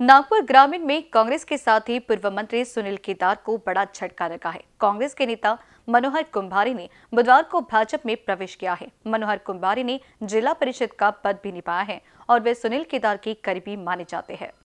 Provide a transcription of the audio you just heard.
नागपुर ग्रामीण में कांग्रेस के साथ ही पूर्व मंत्री सुनील केदार को बड़ा झटका लगा है कांग्रेस के नेता मनोहर कुंभारी ने बुधवार को भाजपा में प्रवेश किया है मनोहर कुंभारी ने जिला परिषद का पद भी निभाया है और वे सुनील केदार के करीबी माने जाते हैं